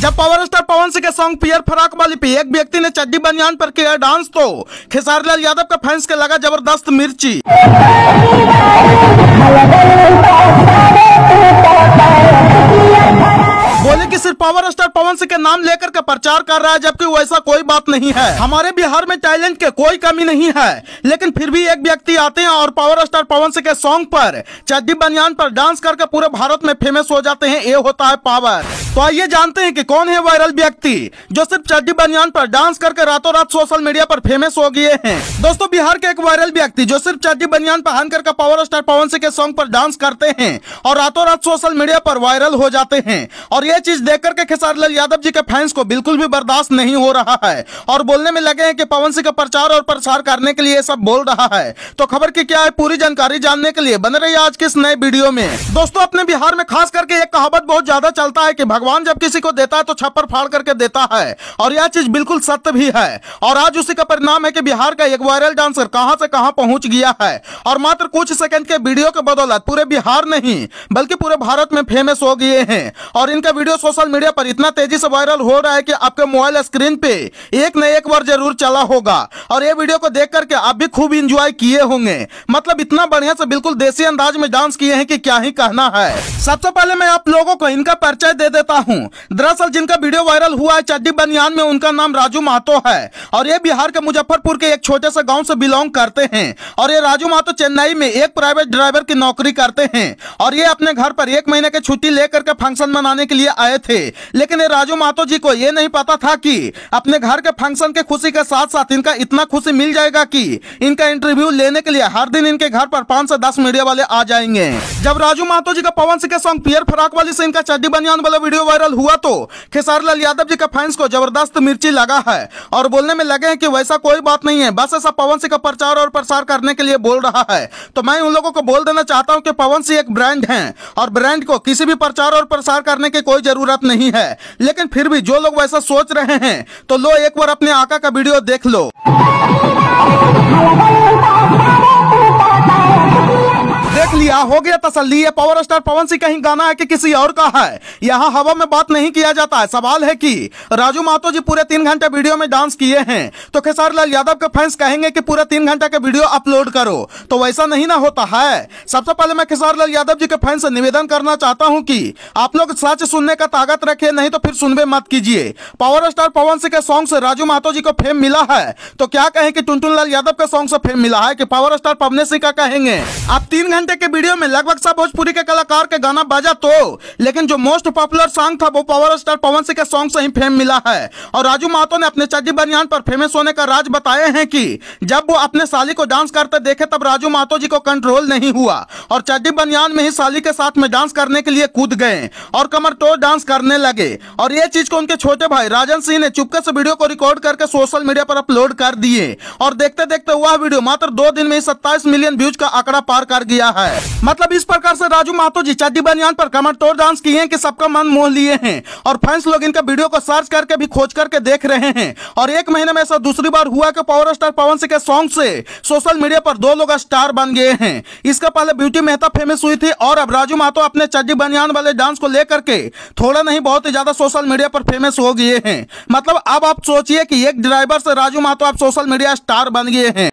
जब power star पवन सिंह के song पियर फराक वाली पे एक व्यक्ति ने चड्डी बनियान पर किया डांस तो लाल यादव का फैंस के लगा जबरदस्त मिर्ची बोले कि सिर्फ पावर स्टार पवन सिंह के नाम लेकर के प्रचार कर रहा है जबकि वैसा कोई बात नहीं है हमारे बिहार में टैलेंट के कोई कमी नहीं है लेकिन फिर भी एक व्यक्ति आते हैं और पावर स्टार पवन सिंह के सॉन्ग पर चड्डी बनियान पर डांस करके पूरे भारत में फेमस हो जाते हैं ये होता है पावर तो आइए जानते हैं कि कौन है वायरल व्यक्ति जो सिर्फ चड्डी बनियान पर डांस करके रातों रात सोशल मीडिया पर फेमस हो गए हैं दोस्तों बिहार के एक वायरल व्यक्ति जो सिर्फ चड्डी बनियान पहन करके पावर स्टार पवन सिंह के सॉन्ग पर डांस करते हैं और रातों रात सोशल मीडिया पर वायरल हो जाते हैं और ये चीज देख करके खेसारी लाल यादव जी के फैंस को बिल्कुल भी बर्दाश्त नहीं हो रहा है और बोलने में लगे हैं कि पवन सिंह का प्रचार और प्रसार करने के लिए सब बोल रहा है तो खबर की क्या है पूरी जानकारी जानने के लिए बन रही है आज के इस नए वीडियो में दोस्तों अपने बिहार में खास करके एक कहावत बहुत ज्यादा चलता है की भगवान जब किसी को देता है तो छप्पर फाड़ करके देता है और यह चीज बिल्कुल सत्य भी है और आज उसी का परिणाम है कि बिहार का एक वायरल डांसर कहां से कहां पहुंच गया है और मात्र कुछ सेकंड के वीडियो के बदौलत पूरे बिहार नहीं बल्कि पूरे भारत में फेमस हो गए हैं और इनका वीडियो सोशल मीडिया पर इतना तेजी से वायरल हो रहा है कि आपके मोबाइल स्क्रीन पे एक न एक बार जरूर चला होगा और ये वीडियो को देख करके आप भी खूब इंजॉय किए होंगे मतलब इतना बढ़िया से बिल्कुल देसी अंदाज में डांस किए हैं कि क्या ही कहना है सबसे पहले मैं आप लोगों को इनका परिचय दे देता बताता हूँ दरअसल जिनका वीडियो वायरल हुआ है चड्डी बनियान में उनका नाम राजू महतो है और ये बिहार के मुजफ्फरपुर के एक छोटे से गाँव से बिलोंग करते हैं और ये राजू महतो चेन्नई में एक प्राइवेट ड्राइवर की नौकरी करते हैं और ये अपने घर पर एक महीने की छुट्टी लेकर के फंक्शन मनाने के लिए आए थे लेकिन ये राजू महतो जी को ये नहीं पता था कि अपने घर के फंक्शन के खुशी के साथ साथ इनका इतना खुशी मिल जाएगा कि इनका इंटरव्यू लेने के लिए हर दिन इनके घर पर पांच से दस मीडिया वाले आ जाएंगे जब राजू महतो जी का पवन सिंह के सॉन्ग पियर फराक वाली से इनका चड्डी बनियान वाला वीडियो वीडियो वायरल हुआ तो लाल यादव जी का फैंस को जबरदस्त मिर्ची लगा है और बोलने में लगे हैं कि वैसा कोई बात नहीं है बस ऐसा पवन सिंह का प्रचार और प्रसार करने के लिए बोल रहा है तो मैं उन लोगों को बोल देना चाहता हूँ कि पवन सिंह एक ब्रांड है और ब्रांड को किसी भी प्रचार और प्रसार करने की कोई जरूरत नहीं है लेकिन फिर भी जो लोग वैसा सोच रहे हैं तो लो एक बार अपने आका का वीडियो देख लो लिया हो गया तसल्ली है पावर स्टार पवन सिंह कहीं गाना है कि किसी और का है यहाँ हवा में बात नहीं किया जाता है सवाल है कि राजू मातो जी पूरे तीन घंटे वीडियो में डांस किए हैं तो खेसार लाल यादव के फैंस कहेंगे कि पूरे तीन घंटे के वीडियो अपलोड करो तो वैसा नहीं ना होता है सबसे पहले मैं खेसार लाल यादव जी के फैंस से निवेदन करना चाहता हूँ की आप लोग सच सुनने का ताकत रखे नहीं तो फिर सुनवे मत कीजिए पावर स्टार पवन सिंह के सॉन्ग से राजू मातो जी को फेम मिला है तो क्या कहें कि टुनटुन लाल यादव के सॉन्ग से फेम मिला है कि पावर स्टार पवन सिंह का कहेंगे आप तीन घंटे के वीडियो में लगभग सब भोजपुरी के कलाकार के गाना बाजा तो लेकिन जो मोस्ट पॉपुलर सॉन्ग था वो पावर स्टार पवन सिंह के सॉन्ग से ही फेम मिला है और राजू महतो ने अपने चड्डी बनियान पर फेमस होने का राज बताए हैं कि जब वो अपने साली को डांस करते देखे तब राजू महतो जी को कंट्रोल नहीं हुआ और चड्डी बनियान में ही साली के साथ में डांस करने के लिए कूद गए और कमर तोड़ डांस करने लगे और ये चीज को उनके छोटे भाई राजन सिंह ने चुपके से वीडियो को रिकॉर्ड करके सोशल मीडिया पर अपलोड कर दिए और देखते देखते वह वीडियो मात्र दो दिन में सत्ताईस मिलियन व्यूज का आंकड़ा पार कर गया है मतलब इस प्रकार से राजू मातो जी चड्डी बनियान पर कमर तोड़ डांस किए हैं कि सबका मन मोह लिए हैं और फैंस लोग इनका वीडियो को सर्च करके भी खोज करके देख रहे हैं और एक महीने में ऐसा दूसरी बार हुआ कि पावर स्टार पवन सिंह के सॉन्ग से सोशल मीडिया पर दो लोग स्टार बन गए हैं इसका पहले ब्यूटी मेहता फेमस हुई थी और अब राजू मातो अपने चड्डी बनियान वाले डांस को लेकर के थोड़ा नहीं बहुत ही ज्यादा सोशल मीडिया पर फेमस हो गए हैं मतलब अब आप सोचिए कि एक ड्राइवर से राजू मातो आप सोशल मीडिया स्टार बन गए हैं